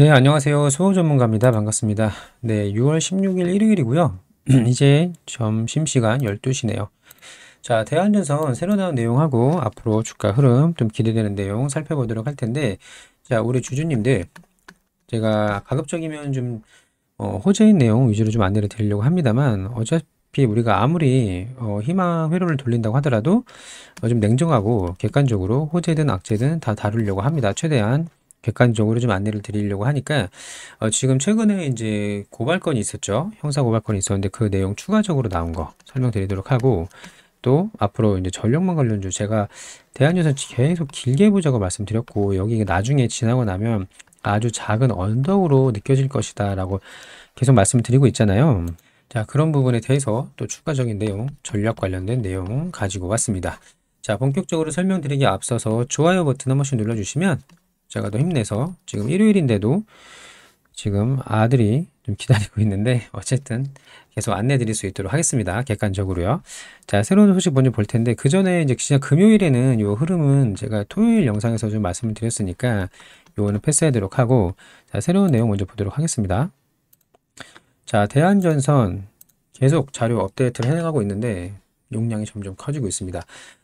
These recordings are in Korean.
네, 안녕하세요. 소호 전문가입니다. 반갑습니다. 네, 6월 16일 일요일이고요. 이제 점심시간 12시네요. 자, 대한전선 새로 나온 내용하고 앞으로 주가 흐름 좀 기대되는 내용 살펴보도록 할 텐데 자, 우리 주주님들 제가 가급적이면 좀 어, 호재인 내용 위주로 좀 안내를 드리려고 합니다만 어차피 우리가 아무리 어, 희망 회로를 돌린다고 하더라도 어, 좀 냉정하고 객관적으로 호재든 악재든 다 다루려고 합니다. 최대한 객관적으로 좀 안내를 드리려고 하니까 어, 지금 최근에 이제 고발건이 있었죠. 형사 고발건이 있었는데 그 내용 추가적으로 나온 거 설명드리도록 하고 또 앞으로 이제 전력망 관련주 제가 대한유산 계속 길게 보자고 말씀드렸고 여기 나중에 지나고 나면 아주 작은 언덕으로 느껴질 것이다 라고 계속 말씀 드리고 있잖아요. 자 그런 부분에 대해서 또 추가적인 내용 전략 관련된 내용 가지고 왔습니다. 자 본격적으로 설명드리기 앞서서 좋아요 버튼 한 번씩 눌러주시면 제가 더 힘내서 지금 일요일인데도 지금 아들이 좀 기다리고 있는데 어쨌든 계속 안내 드릴 수 있도록 하겠습니다. 객관적으로요. 자, 새로운 소식 먼저 볼 텐데 그 전에 이제 진짜 금요일에는 요 흐름은 제가 토요일 영상에서 좀 말씀을 드렸으니까 요거는 패스하도록 하고 자, 새로운 내용 먼저 보도록 하겠습니다. 자, 대한전선 계속 자료 업데이트를 해나가고 있는데 용량이 점점 커지고 있습니다.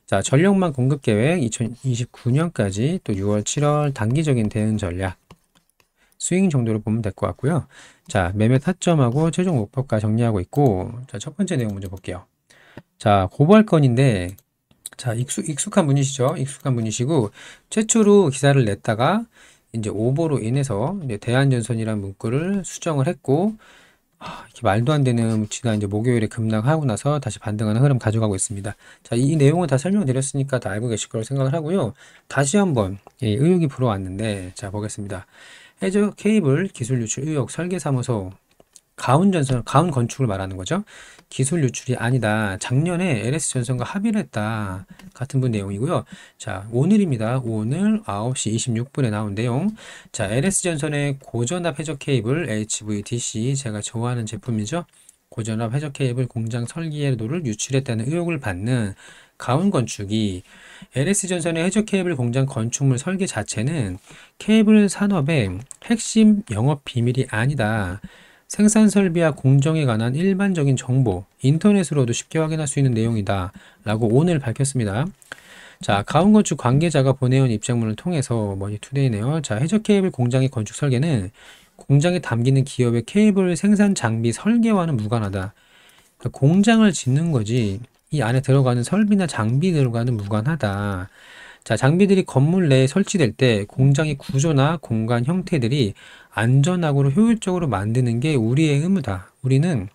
자, 전력망 공급 계획 2029년까지 또 6월 7월 단기적인 대응 전략 스윙 정도로 보면 될 것 같고요. 자, 매매 타점하고 최종 목표가 정리하고 있고 자, 첫 번째 내용 먼저 볼게요. 자, 고발 건인데 자, 익숙, 익숙한 분이시죠? 익숙한 분이시고 최초로 기사를 냈다가 이제 오보로 인해서 대한전선이라는 문구를 수정을 했고 이렇게 말도 안 되는 지난 이제 목요일에 급락하고 나서 다시 반등하는 흐름 가져가고 있습니다. 자, 이 내용을 다 설명드렸으니까 다 알고 계실 거라고 생각을 하고요. 다시 한번 예, 의혹이 불어왔는데 자 보겠습니다. 해저 케이블 기술 유출 의혹 설계사무소 가운 전선, 가운 건축을 말하는 거죠. 기술 유출이 아니다. 작년에 LS 전선과 합의를 했다. 같은 분 내용이고요. 자, 오늘입니다. 오늘 9시 26분에 나온 내용. 자, LS 전선의 고전압 해적 케이블 HVDC 제가 좋아하는 제품이죠. 고전압 해적 케이블 공장 설계도를 유출했다는 의혹을 받는 가운 건축이 LS 전선의 해적 케이블 공장 건축물 설계 자체는 케이블 산업의 핵심 영업 비밀이 아니다. 생산 설비와 공정에 관한 일반적인 정보, 인터넷으로도 쉽게 확인할 수 있는 내용이다 라고 오늘 밝혔습니다. 자, 가온건축 관계자가 보내온 입장문을 통해서 뭐니투데이네요 자, 해적 케이블 공장의 건축 설계는 공장에 담기는 기업의 케이블 생산 장비 설계와는 무관하다. 그러니까 공장을 짓는 거지 이 안에 들어가는 설비나 장비 들과는 무관하다. 자, 장비들이 건물 내에 설치될 때 공장의 구조나 공간 형태들이 안전하고 효율적으로 만드는 게 우리의 의무다. 우리는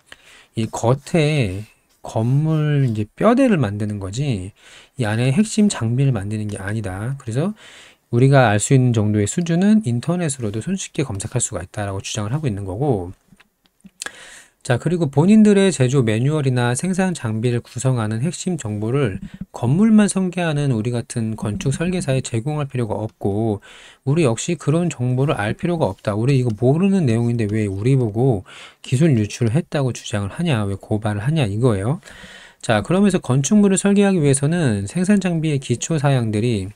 이 겉에 건물 이제 뼈대를 만드는 거지 이 안에 핵심 장비를 만드는 게 아니다. 그래서 우리가 알 수 있는 정도의 수준은 인터넷으로도 손쉽게 검색할 수가 있다라고 주장을 하고 있는 거고 자, 그리고 본인들의 제조 매뉴얼이나 생산 장비를 구성하는 핵심 정보를 건물만 설계하는 우리 같은 건축 설계사에 제공할 필요가 없고, 우리 역시 그런 정보를 알 필요가 없다. 우리 이거 모르는 내용인데 왜 우리 보고 기술 유출을 했다고 주장을 하냐, 왜 고발을 하냐, 이거예요. 자, 그러면서 건축물을 설계하기 위해서는 생산 장비의 기초 사양들이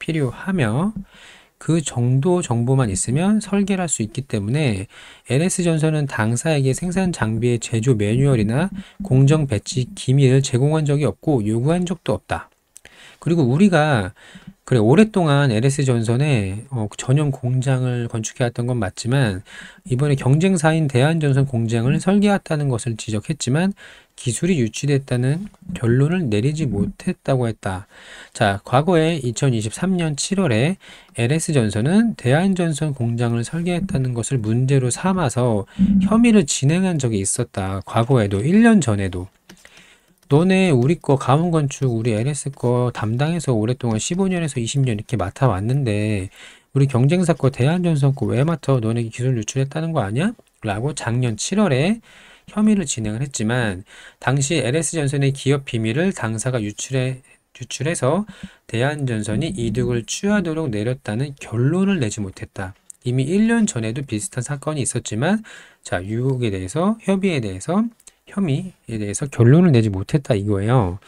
필요하며, 그 정도 정보만 있으면 설계를 할 수 있기 때문에 NS전선은 당사에게 생산 장비의 제조 매뉴얼이나 공정 배치 기밀을 제공한 적이 없고 요구한 적도 없다. 그리고 우리가 그래 오랫동안 LS 전선에 어, 전용 공장을 건축해왔던 건 맞지만 이번에 경쟁사인 대한전선 공장을 음. 설계했다는 것을 지적했지만 기술이 유치됐다는 결론을 내리지 음. 못했다고 했다. 자, 과거에 2023년 7월에 LS전선은 대한전선 공장을 설계했다는 것을 문제로 삼아서 혐의를 진행한 적이 있었다. 과거에도 1년 전에도. 너네 우리 거 가문건축 우리 LS 거 담당해서 오랫동안 15년에서 20년 이렇게 맡아왔는데 우리 경쟁사 거 대한전선 거 왜 맡아 너네 기술 유출했다는 거 아니야? 라고 작년 7월에 혐의를 진행을 했지만 당시 LS전선의 기업 비밀을 당사가 유출해 유출해서 대한전선이 이득을 취하도록 내렸다는 결론을 내지 못했다. 이미 1년 전에도 비슷한 사건이 있었지만 자 유혹에 대해서 협의에 대해서 혐의에 대해서 결론을 내지 못했다 이거예요.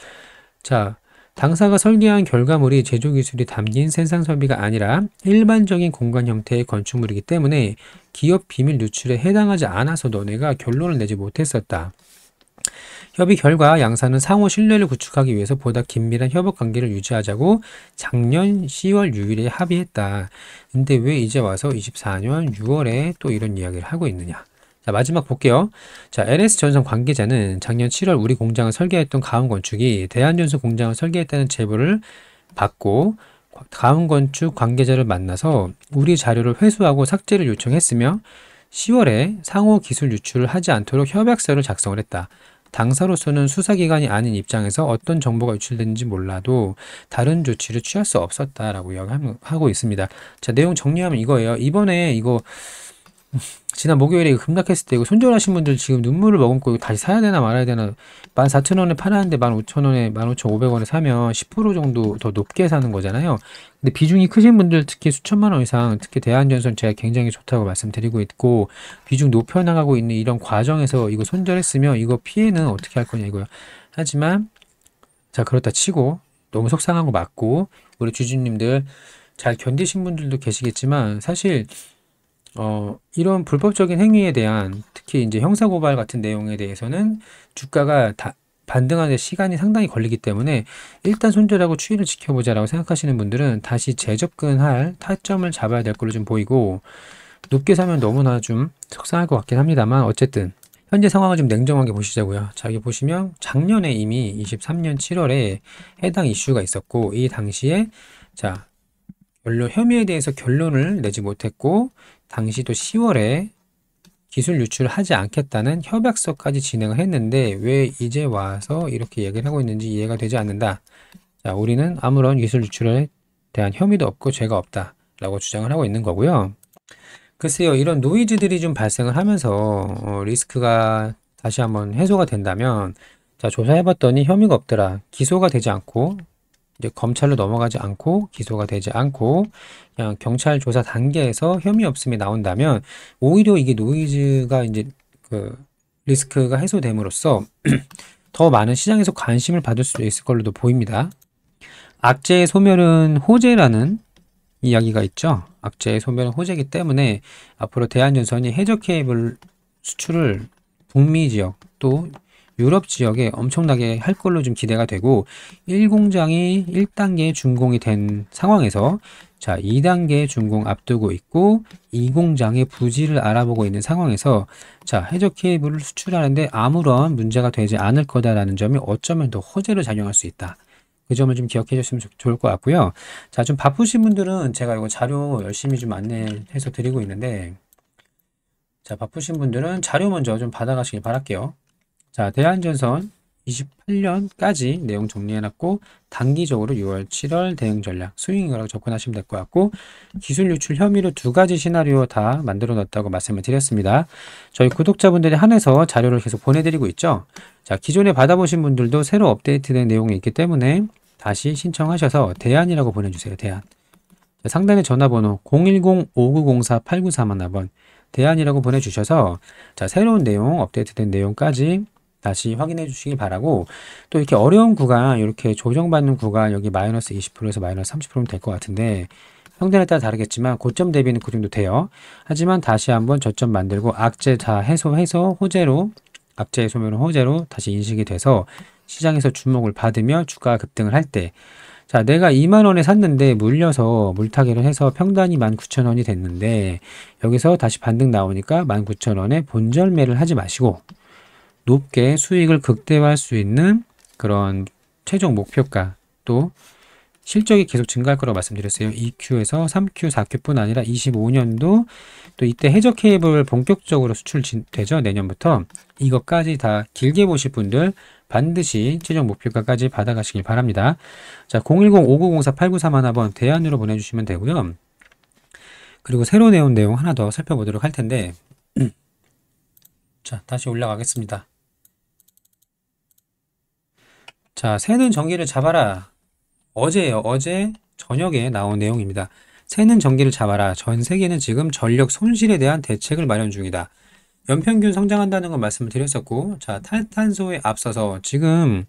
자, 당사가 설계한 결과물이 제조 기술이 담긴 생산 설비가 아니라 일반적인 공간 형태의 건축물이기 때문에 기업 비밀 누출에 해당하지 않아서 너네가 결론을 내지 못했었다. 협의 결과 양사는 상호 신뢰를 구축하기 위해서 보다 긴밀한 협업 관계를 유지하자고 작년 10월 6일에 합의했다. 근데 왜 이제 와서 24년 6월에 또 이런 이야기를 하고 있느냐. 자, 마지막 볼게요. 자, LS 전선 관계자는 작년 7월 우리 공장을 설계했던 가온건축이대한전수 공장을 설계했다는 제보를 받고 가온건축 관계자를 만나서 우리 자료를 회수하고 삭제를 요청했으며 10월에 상호 기술 유출을 하지 않도록 협약서를 작성을 했다. 당사로서는 수사기관이 아닌 입장에서 어떤 정보가 유출됐는지 몰라도 다른 조치를 취할 수 없었다라고 이야기하고 있습니다. 자, 내용 정리하면 이거예요. 이번에 이거 지난 목요일에 급락했을 때 이거 손절하신 분들 지금 눈물을 머금고 이거 다시 사야 되나 말아야 되나 14,000원에 팔았는데 15,000원에 15,500원에 사면 10% 정도 더 높게 사는 거잖아요. 근데 비중이 크신 분들 특히 수천만 원 이상 특히 대한전선 제가 굉장히 좋다고 말씀드리고 있고 비중 높여 나가고 있는 이런 과정에서 이거 손절했으면 이거 피해는 어떻게 할 거냐 이거요. 하지만 자 그렇다 치고 너무 속상한 거 맞고 우리 주주님들 잘 견디신 분들도 계시겠지만 사실 어, 이런 불법적인 행위에 대한 특히 이제 형사고발 같은 내용에 대해서는 주가가 다, 반등하는 시간이 상당히 걸리기 때문에 일단 손절하고 추이를 지켜보자라고 생각하시는 분들은 다시 재접근할 타점을 잡아야 될 걸로 좀 보이고 높게 사면 너무나 좀 속상할 것 같긴 합니다만 어쨌든 현재 상황을 좀 냉정하게 보시자고요. 자, 여기 보시면 작년에 이미 23년 7월에 해당 이슈가 있었고 이 당시에 자 별로 혐의에 대해서 결론을 내지 못했고 당시도 10월에 기술 유출하지 을 않겠다는 협약서까지 진행을 했는데 왜 이제 와서 이렇게 얘기를 하고 있는지 이해가 되지 않는다. 자, 우리는 아무런 기술 유출에 대한 혐의도 없고 죄가 없다 라고 주장을 하고 있는 거고요. 글쎄요 이런 노이즈들이 좀 발생을 하면서 어, 리스크가 다시 한번 해소가 된다면 자 조사해봤더니 혐의가 없더라 기소가 되지 않고 이제 검찰로 넘어가지 않고 기소가 되지 않고 그냥 경찰 조사 단계에서 혐의 없음이 나온다면 오히려 이게 노이즈가 이제 그 리스크가 해소됨으로써 더 많은 시장에서 관심을 받을 수 있을 걸로도 보입니다. 악재의 소멸은 호재라는 이야기가 있죠. 악재의 소멸은 호재이기 때문에 앞으로 대한전선이 해적 케이블 수출을 북미 지역 또 유럽 지역에 엄청나게 할 걸로 좀 기대가 되고 1공장이 1단계 준공이 된 상황에서 자 2단계 준공 앞두고 있고 2공장의 부지를 알아보고 있는 상황에서 자 해적 케이블을 수출하는데 아무런 문제가 되지 않을 거다라는 점이 어쩌면 더 호재로 작용할 수 있다. 그 점을 좀 기억해 주시면 좋을 것 같고요. 자, 좀 바쁘신 분들은 제가 이거 자료 열심히 좀 안내해서 드리고 있는데, 자, 바쁘신 분들은 자료 먼저 좀 받아가시길 바랄게요. 자, 대한전선 28년까지 내용 정리해놨고 단기적으로 6월, 7월 대응 전략, 스윙이라고 접근하시면 될 것 같고 기술 유출 혐의로 두 가지 시나리오 다 만들어 놨다고 말씀을 드렸습니다. 저희 구독자분들이 한해서 자료를 계속 보내드리고 있죠. 자, 기존에 받아보신 분들도 새로 업데이트된 내용이 있기 때문에 다시 신청하셔서 대안이라고 보내주세요. 대안. 자, 상단에 전화번호 010-5904-8931번 대안이라고 보내주셔서 자 새로운 내용, 업데이트된 내용까지 다시 확인해 주시기 바라고 또 이렇게 어려운 구간 이렇게 조정받는 구간 여기 마이너스 20%에서 마이너스 30%면 될 것 같은데 형태에 따라 다르겠지만 고점 대비는 그 정도 돼요. 하지만 다시 한번 저점 만들고 악재 다 해소해서 호재로 악재 해소면은 호재로 다시 인식이 돼서 시장에서 주목을 받으며 주가 급등을 할 때 자, 내가 2만원에 샀는데 물려서 물타기를 해서 평단이 19,000원이 됐는데 여기서 다시 반등 나오니까 19,000원에 본절매를 하지 마시고 높게 수익을 극대화할 수 있는 그런 최종 목표가 또 실적이 계속 증가할 거라고 말씀드렸어요. 2Q에서 3Q, 4Q뿐 아니라 25년도 또 이때 해적 케이블 본격적으로 수출되죠. 내년부터 이것까지 다 길게 보실 분들 반드시 최종 목표가까지 받아가시길 바랍니다. 자, 010-5904-8931번 대안으로 보내주시면 되고요. 그리고 새로 내온 내용 하나 더 살펴보도록 할 텐데 자 다시 올라가겠습니다. 자 새는 전기를 잡아라 어제예요 어제 저녁에 나온 내용입니다. 새는 전기를 잡아라 전 세계는 지금 전력 손실에 대한 대책을 마련 중이다. 연평균 성장한다는 건 말씀을 드렸었고 자 탄탄소에 앞서서 지금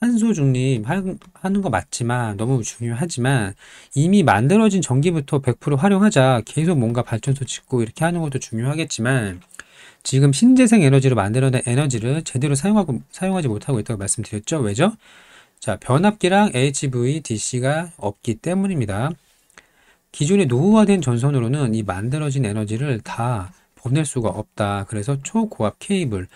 탄소 중립 하는 거 맞지만 너무 중요하지만 이미 만들어진 전기부터 100% 활용하자 계속 뭔가 발전소 짓고 이렇게 하는 것도 중요하겠지만 지금 신재생 에너지로 만들어낸 에너지를 제대로 사용하고, 사용하지 못하고 있다고 말씀드렸죠. 왜죠? 자, 변압기랑 HVDC가 없기 때문입니다. 기존의 노후화된 전선으로는 이 만들어진 에너지를 다 보낼 수가 없다. 그래서 초고압 케이블,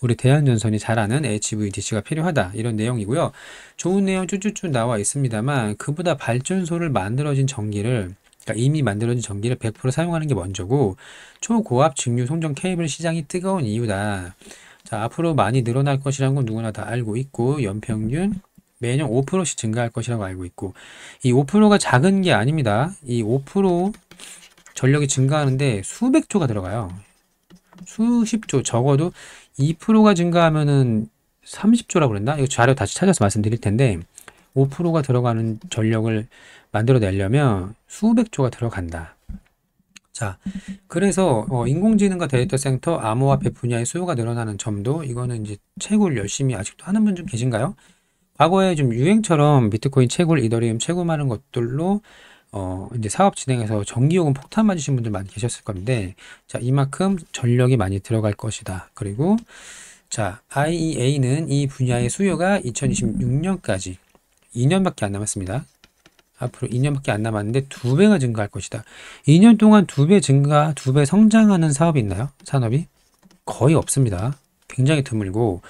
우리 대한전선이 잘 아는 HVDC가 필요하다. 이런 내용이고요. 좋은 내용 쭈쭈쭈 나와 있습니다만 그보다 발전소를 만들어진 전기를 그러니까 이미 만들어진 전기를 100% 사용하는 게 먼저고 초고압 직류 송전 케이블 시장이 뜨거운 이유다. 자, 앞으로 많이 늘어날 것이라는 건 누구나 다 알고 있고 연평균 매년 5%씩 증가할 것이라고 알고 있고 이 5%가 작은 게 아닙니다. 이 5% 전력이 증가하는데 수백 조가 들어가요. 수십 조 적어도 2%가 증가하면은 30조라고 그랬나? 이거 자료 다시 찾아서 말씀드릴 텐데 5%가 들어가는 전력을 만들어내려면 수백 조가 들어간다. 자, 그래서 어, 인공지능과 데이터 센터, 암호화폐 분야의 수요가 늘어나는 점도 이거는 이제 채굴 열심히 아직도 하는 분 좀 계신가요? 과거에 좀 유행처럼 비트코인 채굴, 이더리움 채굴하는 것들로 어, 이제 사업 진행해서 전기 요금 폭탄 맞으신 분들 많이 계셨을 건데, 자, 이만큼 전력이 많이 들어갈 것이다. 그리고, 자, IEA는 이 분야의 수요가 2026년까지 2년밖에 안 남았습니다. 앞으로 2년밖에 안 남았는데 두배가 증가할 것이다. 2년 동안 두 배 증가, 두 배 성장하는 사업이 있나요? 산업이? 거의 없습니다. 굉장히 드물고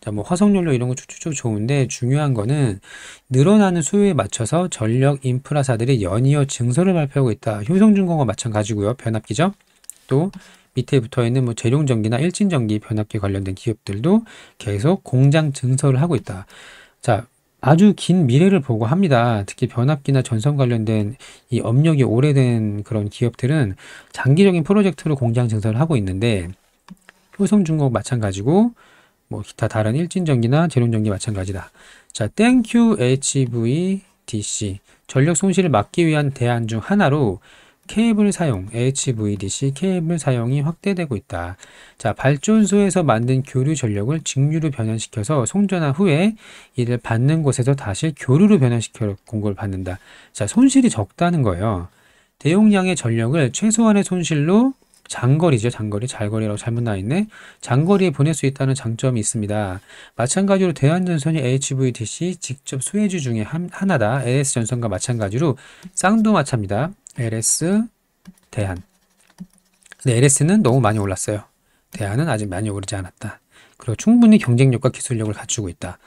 자, 뭐 화석연료 이런 거 쭉쭉쭉 좋은데 중요한 거는 늘어나는 수요에 맞춰서 전력 인프라사들이 연이어 증설을 발표하고 있다. 효성중공업 마찬가지고요. 변압기죠. 또 밑에 붙어 있는 뭐 재룡전기나 일진전기 변압기 관련된 기업들도 계속 공장 증설을 하고 있다. 자, 아주 긴 미래를 보고 합니다. 특히 변압기나 전선 관련된 이 업력이 오래된 그런 기업들은 장기적인 프로젝트로 공장 증설을 하고 있는데 효성중국 마찬가지고 뭐 기타 다른 일진전기나 재련전기 마찬가지다. 자, 땡큐 HVDC 전력 손실을 막기 위한 대안 중 하나로 케이블 사용, HVDC 케이블 사용이 확대되고 있다. 자, 발전소에서 만든 교류 전력을 직류로 변환시켜서 송전한 후에 이를 받는 곳에서 다시 교류로 변환시켜 공급을 받는다. 자, 손실이 적다는 거예요. 대용량의 전력을 최소한의 손실로 장거리죠. 장거리, 잘거리라고 잘못 나있네. 장거리에 보낼 수 있다는 장점이 있습니다. 마찬가지로 대한전선이 HVDC 직접 수혜주 중에 한, 하나다. LS전선과 마찬가지로 쌍도마차입니다 ls 대한 근데 ls는 너무 많이 올랐어요. 대안은 아직 많이 오르지 않았다. 그리고 충분히 경쟁력과 기술력을 갖추고 있다.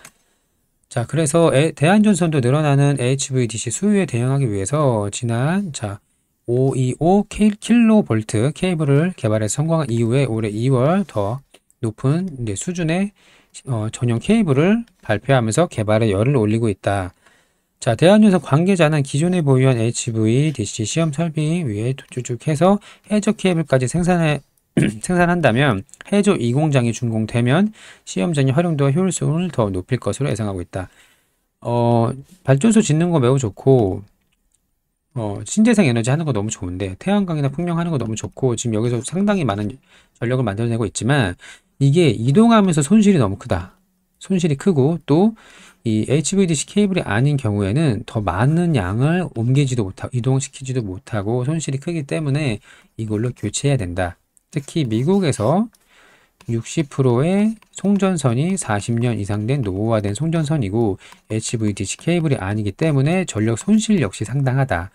자, 그래서 대한전선도 늘어나는 HVDC 수요에 대응하기 위해서 지난 자525 킬로볼트 케이블을 개발해 성공한 이후에 올해 2월 더 높은 수준의 어, 전용 케이블을 발표하면서 개발에 열을 올리고 있다. 자, 대한유사 관계자는 기존에 보유한 HV DC 시험 설비 위에 쭉쭉해서 해저 케이블까지 생산해 생산한다면 해저 2공장이 준공되면 시험장의 활용도와 효율성을 더 높일 것으로 예상하고 있다. 어, 발전소 짓는 거 매우 좋고 어, 신재생 에너지 하는 거 너무 좋은데 태양광이나 풍력 하는 거 너무 좋고 지금 여기서 상당히 많은 전력을 만들어내고 있지만 이게 이동하면서 손실이 너무 크다. 손실이 크고 또이 HVDC 케이블이 아닌 경우에는 더 많은 양을 옮기지도 못하고 이동시키지도 못하고 손실이 크기 때문에 이걸로 교체해야 된다. 특히 미국에서 60%의 송전선이 40년 이상 된 노후화된 송전선이고 HVDC 케이블이 아니기 때문에 전력 손실 역시 상당하다.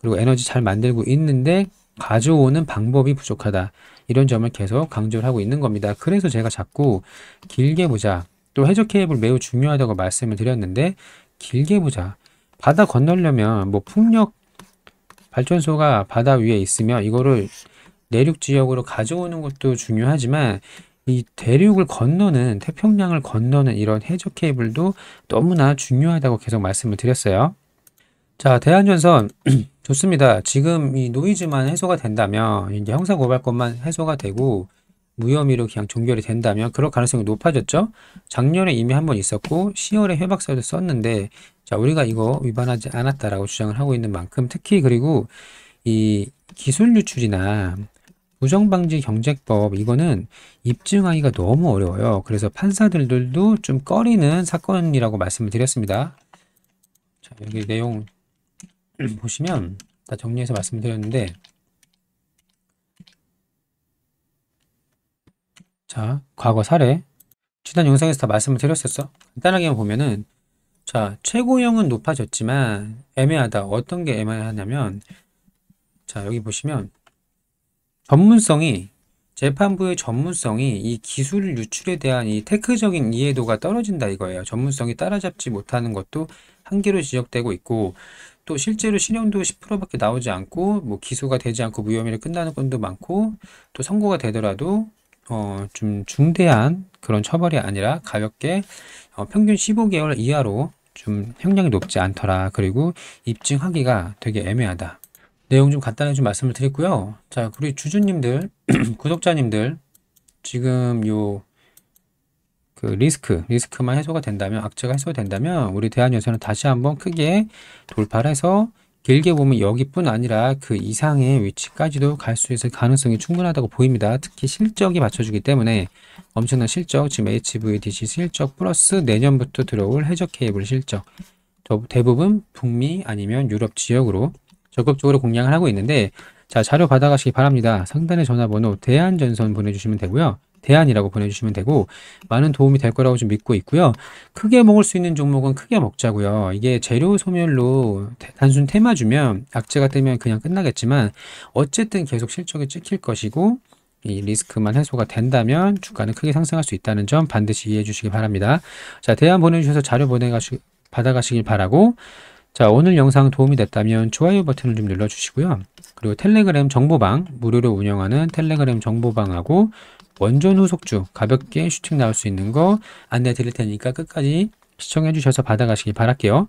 그리고 에너지 잘 만들고 있는데 가져오는 방법이 부족하다. 이런 점을 계속 강조를 하고 있는 겁니다. 그래서 제가 자꾸 길게 보자. 또 해저 케이블 매우 중요하다고 말씀을 드렸는데 길게 보자. 바다 건너려면 뭐 풍력 발전소가 바다 위에 있으면 이거를 내륙 지역으로 가져오는 것도 중요하지만 이 대륙을 건너는 태평양을 건너는 이런 해저 케이블도 너무나 중요하다고 계속 말씀을 드렸어요. 자, 대한전선 좋습니다. 지금 이 노이즈만 해소가 된다면 이제 형사고발권만 해소가 되고 무혐의로 그냥 종결이 된다면 그럴 가능성이 높아졌죠. 작년에 이미 한 번 있었고 10월에 회박서도 썼는데 자 우리가 이거 위반하지 않았다라고 주장을 하고 있는 만큼 특히 그리고 이 기술 유출이나 부정방지 경제법 이거는 입증하기가 너무 어려워요. 그래서 판사들도 좀 꺼리는 사건이라고 말씀을 드렸습니다. 자 여기 내용 보시면 다 정리해서 말씀드렸는데 자, 과거 사례. 지난 영상에서 다 말씀을 드렸었어. 간단하게 보면은 자, 최고형은 높아졌지만 애매하다. 어떤 게 애매하냐면 자, 여기 보시면 전문성이 재판부의 전문성이 이 기술 유출에 대한 이 테크적인 이해도가 떨어진다 이거예요. 전문성이 따라잡지 못하는 것도 한계로 지적되고 있고 또 실제로 신용도 10%밖에 나오지 않고 뭐 기소가 되지 않고 무혐의로 끝나는 건도 많고 또 선고가 되더라도 어, 좀 중대한 그런 처벌이 아니라 가볍게 어, 평균 15개월 이하로 좀 형량이 높지 않더라. 그리고 입증하기가 되게 애매하다. 내용 좀 간단히 좀 말씀을 드렸고요. 자, 우리 주주님들, 구독자님들 지금 요 그 리스크, 리스크만 해소가 된다면, 악재가 해소된다면 가 우리 대한여세는 다시 한번 크게 돌파를 해서 길게 보면 여기뿐 아니라 그 이상의 위치까지도 갈 수 있을 가능성이 충분하다고 보입니다. 특히 실적이 맞춰주기 때문에 엄청난 실적, 지금 HVDC 실적 플러스 내년부터 들어올 해적 케이블 실적 대부분 북미 아니면 유럽 지역으로 적극적으로 공략을 하고 있는데 자 자료 받아가시기 바랍니다. 상단의 전화번호 대한전선 보내주시면 되고요. 대안이라고 보내주시면 되고 많은 도움이 될 거라고 좀 믿고 있고요. 크게 먹을 수 있는 종목은 크게 먹자고요. 이게 재료 소멸로 단순 테마 주면 악재가 뜨면 그냥 끝나겠지만 어쨌든 계속 실적이 찍힐 것이고 이 리스크만 해소가 된다면 주가는 크게 상승할 수 있다는 점 반드시 이해해 주시기 바랍니다. 자, 대안 보내주셔서 자료 보내가시, 받아가시길 바라고 자 오늘 영상 도움이 됐다면 좋아요 버튼을 좀 눌러주시고요. 그리고 텔레그램 정보방 무료로 운영하는 텔레그램 정보방하고 원전 후속주 가볍게 슈팅 나올 수 있는 거 안내 드릴 테니까 끝까지 시청해 주셔서 받아가시길 바랄게요.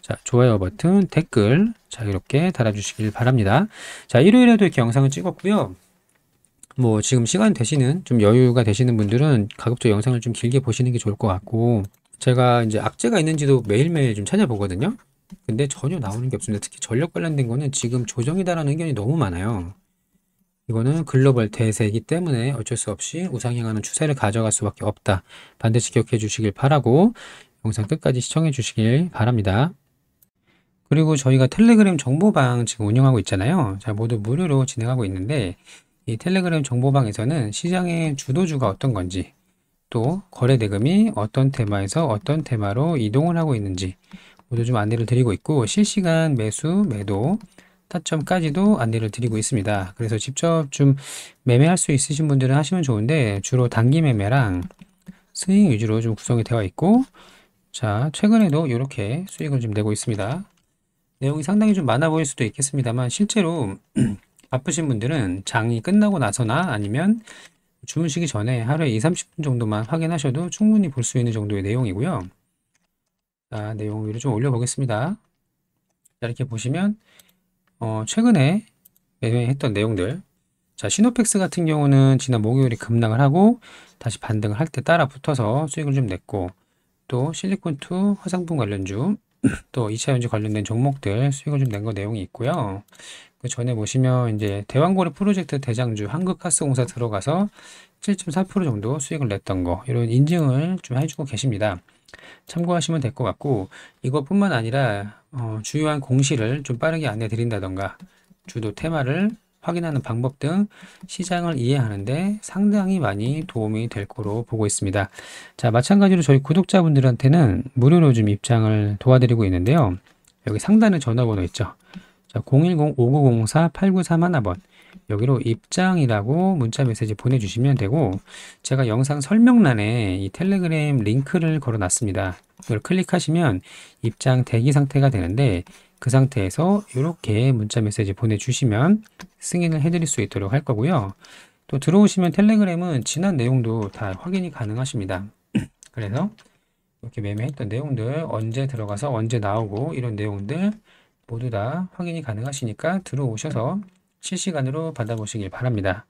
자, 좋아요 버튼, 댓글 자 이렇게 달아주시길 바랍니다. 자, 일요일에도 이렇게 영상을 찍었고요. 뭐 지금 시간 되시는 좀 여유가 되시는 분들은 가급적 영상을 좀 길게 보시는 게 좋을 것 같고 제가 이제 악재가 있는지도 매일매일 좀 찾아보거든요. 근데 전혀 나오는 게 없습니다. 특히 전력 관련된 거는 지금 조정이다라는 의견이 너무 많아요. 이거는 글로벌 대세이기 때문에 어쩔 수 없이 우상향하는 추세를 가져갈 수밖에 없다. 반드시 기억해 주시길 바라고 영상 끝까지 시청해 주시길 바랍니다. 그리고 저희가 텔레그램 정보방 지금 운영하고 있잖아요. 자, 모두 무료로 진행하고 있는데 이 텔레그램 정보방에서는 시장의 주도주가 어떤 건지 또 거래 대금이 어떤 테마에서 어떤 테마로 이동을 하고 있는지 모두 좀 안내를 드리고 있고 실시간 매수, 매도, 타점까지도 안내를 드리고 있습니다. 그래서 직접 좀 매매할 수 있으신 분들은 하시면 좋은데 주로 단기 매매랑 스윙 위주로 좀 구성이 되어 있고 자 최근에도 이렇게 수익을 좀 내고 있습니다. 내용이 상당히 좀 많아 보일 수도 있겠습니다만 실제로 바쁘신 분들은 장이 끝나고 나서나 아니면 주무시기 전에 하루에 2, 30분 정도만 확인하셔도 충분히 볼 수 있는 정도의 내용이고요. 자, 내용 위로 좀 올려보겠습니다. 자, 이렇게 보시면 어, 최근에 매매했던 내용들 자, 시노펙스 같은 경우는 지난 목요일에 급락을 하고 다시 반등을 할 때 따라 붙어서 수익을 좀 냈고 또 실리콘2 화장품 관련주 또 2차 연주 관련된 종목들 수익을 좀 낸 거 내용이 있고요. 그 전에 보시면 이제 대왕고래 프로젝트 대장주 한국가스공사 들어가서 7.4% 정도 수익을 냈던 거 이런 인증을 좀 해주고 계십니다. 참고하시면 될 것 같고 이것뿐만 아니라 어, 주요한 공시를 좀 빠르게 안내 드린다던가 주도 테마를 확인하는 방법 등 시장을 이해하는데 상당히 많이 도움이 될 거로 보고 있습니다. 자 마찬가지로 저희 구독자분들한테는 무료로 좀 입장을 도와드리고 있는데요. 여기 상단에 전화번호 있죠. 자 010-5904-8931번 여기로 입장이라고 문자 메시지 보내주시면 되고 제가 영상 설명란에 이 텔레그램 링크를 걸어놨습니다. 이걸 클릭하시면 입장 대기 상태가 되는데 그 상태에서 이렇게 문자 메시지 보내주시면 승인을 해드릴 수 있도록 할 거고요. 또 들어오시면 텔레그램은 지난 내용도 다 확인이 가능하십니다. 그래서 이렇게 매매했던 내용들 언제 들어가서 언제 나오고 이런 내용들 모두 다 확인이 가능하시니까 들어오셔서 실시간으로 받아보시길 바랍니다.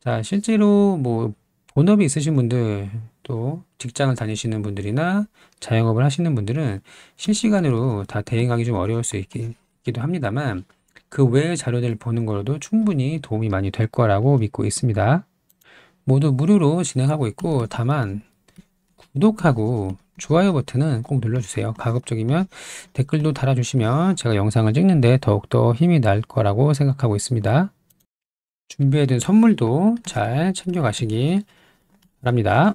자, 실제로 뭐 본업이 있으신 분들 또 직장을 다니시는 분들이나 자영업을 하시는 분들은 실시간으로 다 대응하기 좀 어려울 수 있기, 도 합니다만 그 외의 자료들을 보는 걸로도 충분히 도움이 많이 될 거라고 믿고 있습니다. 모두 무료로 진행하고 있고 다만 구독하고 좋아요 버튼은 꼭 눌러주세요. 가급적이면 댓글도 달아주시면 제가 영상을 찍는데 더욱더 힘이 날 거라고 생각하고 있습니다. 준비해둔 선물도 잘 챙겨가시기 바랍니다.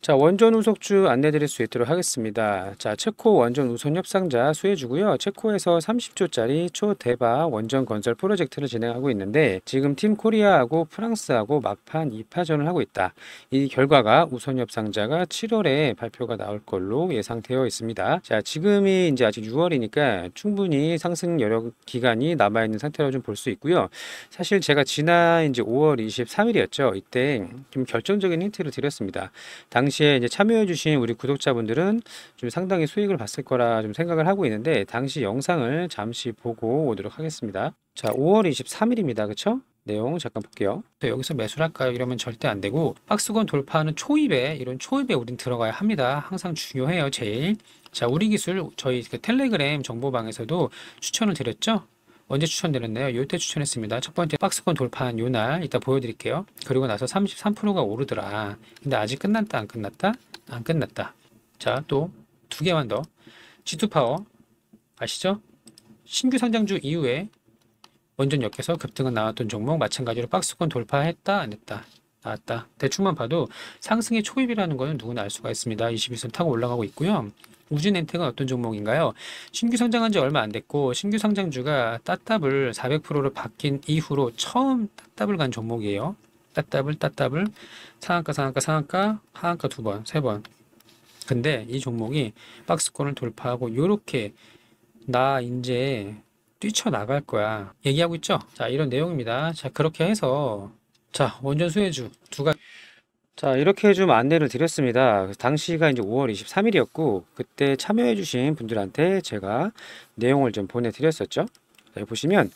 자, 원전 우석주 안내드릴 수 있도록 하겠습니다. 자, 체코 원전 우선 협상자 수혜주고요. 체코에서 30조짜리 초대박 원전 건설 프로젝트를 진행하고 있는데 지금 팀 코리아하고 프랑스하고 막판 2파전을 하고 있다. 이 결과가 우선 협상자가 7월에 발표가 나올 걸로 예상되어 있습니다. 자, 지금이 이제 아직 6월이니까 충분히 상승 여력 기간이 남아 있는 상태로 좀 볼 수 있고요. 사실 제가 지난 이제 5월 23일이었죠. 이때 좀 결정적인 힌트를 드렸습니다. 당 당시에 이제 참여해주신 우리 구독자분들은 좀 상당히 수익을 봤을 거라 좀 생각을 하고 있는데 당시 영상을 잠시 보고 오도록 하겠습니다. 자, 5월 23일입니다. 그쵸? 내용 잠깐 볼게요. 여기서 매수를 할까요? 이러면 절대 안 되고 박스권 돌파하는 초입에 이런 초입에 우린 들어가야 합니다. 항상 중요해요. 제일. 자, 우리 기술 저희 그 텔레그램 정보방에서도 추천을 드렸죠? 언제 추천드렸나요? 요 때 추천했습니다. 첫 번째 박스권 돌파한 요날 이따 보여드릴게요. 그리고 나서 33%가 오르더라. 근데 아직 끝났다 안 끝났다? 안 끝났다. 자 또 두 개만 더. G2파워 아시죠? 신규 상장주 이후에 원전 역에서 급등은 나왔던 종목 마찬가지로 박스권 돌파했다 안 했다 나왔다. 대충만 봐도 상승의 초입이라는 거는 누구나 알 수가 있습니다. 21선 타고 올라가고 있고요. 우주렌트가 어떤 종목인가요? 신규 상장한 지 얼마 안 됐고 신규 상장주가 따따블 400%로 바뀐 이후로 처음 따따블 간 종목이에요. 따따블 따따블 상한가 상한가 상한가 하한가 두 번, 세 번. 근데 이 종목이 박스권을 돌파하고 요렇게 나 이제 뛰쳐나갈 거야. 얘기하고 있죠? 자, 이런 내용입니다. 자, 그렇게 해서 자, 원전 수혜주 두 가지 자, 이렇게 좀 안내를 드렸습니다. 당시가 이제 5월 23일이었고, 그때 참여해주신 분들한테 제가 내용을 좀 보내드렸었죠. 여기 보시면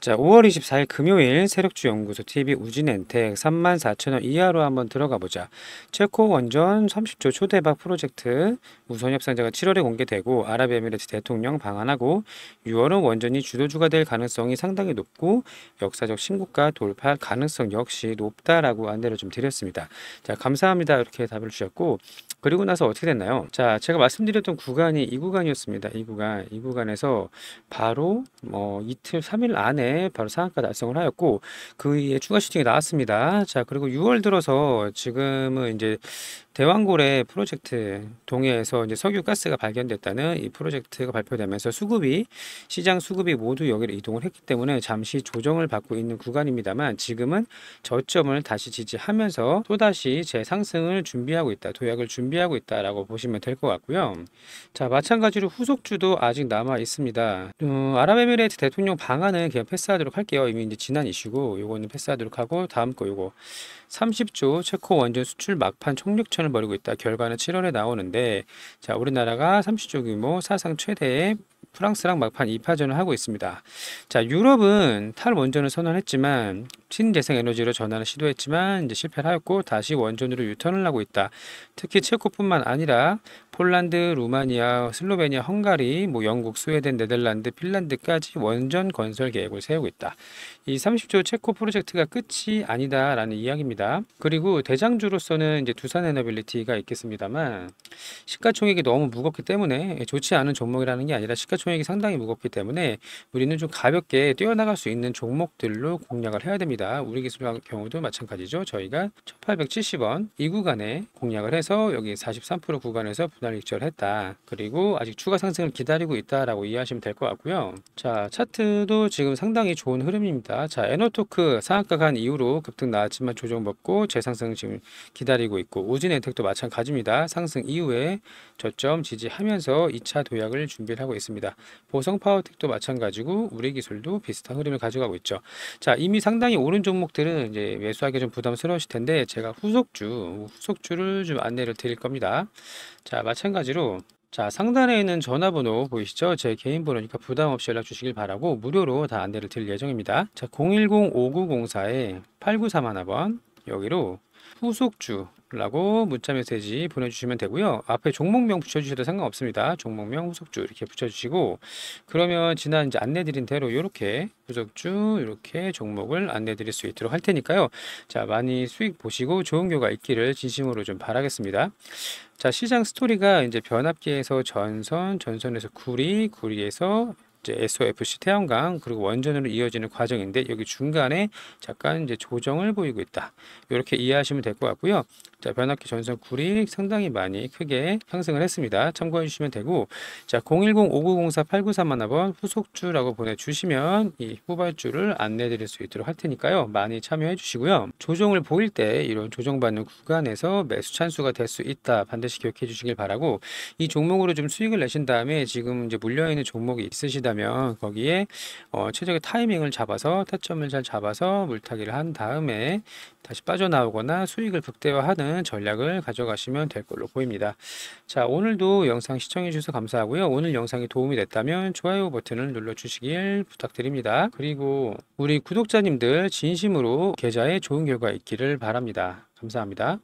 자 5월 24일 금요일 세력주 연구소 TV 우진엔텍 34,000원 이하로 한번 들어가 보자. 체코 원전 30조 초대박 프로젝트 우선 협상자가 7월에 공개되고 아랍에미리트 대통령 방한하고 6월은 원전이 주도주가 될 가능성이 상당히 높고 역사적 신고가 돌파할 가능성 역시 높다라고 안내를 좀 드렸습니다. 자 감사합니다 이렇게 답을 주셨고 그리고 나서 어떻게 됐나요? 자, 제가 말씀드렸던 구간이 이 구간이었습니다. 이 구간, 이 구간에서 바로 뭐 이틀, 삼일 안에 바로 상한가 달성을 하였고 그 이에 추가 슈팅이 나왔습니다. 자, 그리고 6월 들어서 지금은 이제 대왕고래 프로젝트 동해에서 이제 석유가스가 발견됐다는 이 프로젝트가 발표되면서 수급이 시장 수급이 모두 여기로 이동을 했기 때문에 잠시 조정을 받고 있는 구간입니다만 지금은 저점을 다시 지지하면서 또다시 재상승을 준비하고 있다. 도약을 준비하고 있다라고 보시면 될 것 같고요. 자, 마찬가지로 후속주도 아직 남아 있습니다. 어, 아랍에미레이트 대통령 방안은 그냥 패스하도록 할게요. 이미 이제 지난 이슈고 요거는 패스하도록 하고 다음 거 요거 30조 체코 원전 수출 막판 총력전을 벌이고 있다. 결과는 7월에 나오는데 자 우리나라가 30조 규모 사상 최대의 프랑스랑 막판 2파전을 하고 있습니다. 자, 유럽은 탈원전을 선언했지만 신재생 에너지로 전환을 시도했지만 이제 실패를 하였고 다시 원전으로 유턴을 하고 있다. 특히 체코뿐만 아니라 폴란드, 루마니아, 슬로베니아, 헝가리, 뭐 영국, 스웨덴, 네덜란드, 핀란드까지 원전 건설 계획을 세우고 있다. 이 30조 체코 프로젝트가 끝이 아니다라는 이야기입니다. 그리고 대장주로서는 이제 두산 에너빌리티가 있겠습니다만 시가총액이 너무 무겁기 때문에 좋지 않은 종목이라는 게 아니라 시가 시가 그러니까 총액이 상당히 무겁기 때문에 우리는 좀 가볍게 뛰어나갈 수 있는 종목들로 공략을 해야 됩니다. 우리 기술 의 경우도 마찬가지죠. 저희가 1870원 이 구간에 공략을 해서 여기 43% 구간에서 분할 익절을 했다. 그리고 아직 추가 상승을 기다리고 있다라고 이해하시면 될 것 같고요. 자, 차트도 지금 상당히 좋은 흐름입니다. 자, 에너토크 상한가 간 이후로 급등 나왔지만 조정받고 재상승 지금 기다리고 있고 우진 혜택도 마찬가지입니다. 상승 이후에 저점 지지하면서 2차 도약을 준비 하고 있습니다. 있습니다. 보성 파워텍도 마찬가지고 우리 기술도 비슷한 흐름을 가져가고 있죠. 자, 이미 상당히 오른 종목들은 이제 매수하기 좀 부담스러우실 텐데 제가 후속주, 후속주를 좀 안내를 드릴 겁니다. 자, 마찬가지로 자 상단에 있는 전화번호 보이시죠? 제 개인 번호니까 부담 없이 연락 주시길 바라고 무료로 다 안내를 드릴 예정입니다. 자0 1 0 5 9 0 4 8931번 여기로 후속주 라고 문자 메시지 보내주시면 되고요. 앞에 종목명 붙여주셔도 상관없습니다. 종목명 후속주 이렇게 붙여주시고 그러면 지난 이제 안내드린 대로 이렇게 후속주 이렇게 종목을 안내드릴 수 있도록 할 테니까요. 자 많이 수익 보시고 좋은 교과 있기를 진심으로 좀 바라겠습니다. 자 시장 스토리가 이제 변압기에서 전선, 전선에서 구리, 구리에서 이제 SOFC 태양광 그리고 원전으로 이어지는 과정인데 여기 중간에 잠깐 이제 조정을 보이고 있다. 이렇게 이해하시면 될 것 같고요. 자, 변압기 전선 구릭 상당히 많이 크게 상승을 했습니다. 참고해 주시면 되고 자, 0 1 0 5 9 0 4 8 9 3만화번 후속주라고 보내주시면 이 후발주를 안내 드릴 수 있도록 할 테니까요. 많이 참여해 주시고요. 조정을 보일 때 이런 조정받는 구간에서 매수 찬수가 될 수 있다. 반드시 기억해 주시길 바라고 이 종목으로 좀 수익을 내신 다음에 지금 이제 물려있는 종목이 있으시다면 거기에 어, 최적의 타이밍을 잡아서 타점을 잘 잡아서 물타기를 한 다음에 다시 빠져나오거나 수익을 극대화하는 있는 전략을 가져가시면 될 걸로 보입니다. 자, 오늘도 영상 시청해 주셔서 감사하고요. 오늘 영상이 도움이 됐다면 좋아요 버튼을 눌러주시길 부탁드립니다. 그리고 우리 구독자님들 진심으로 계좌에 좋은 결과 있기를 바랍니다. 감사합니다.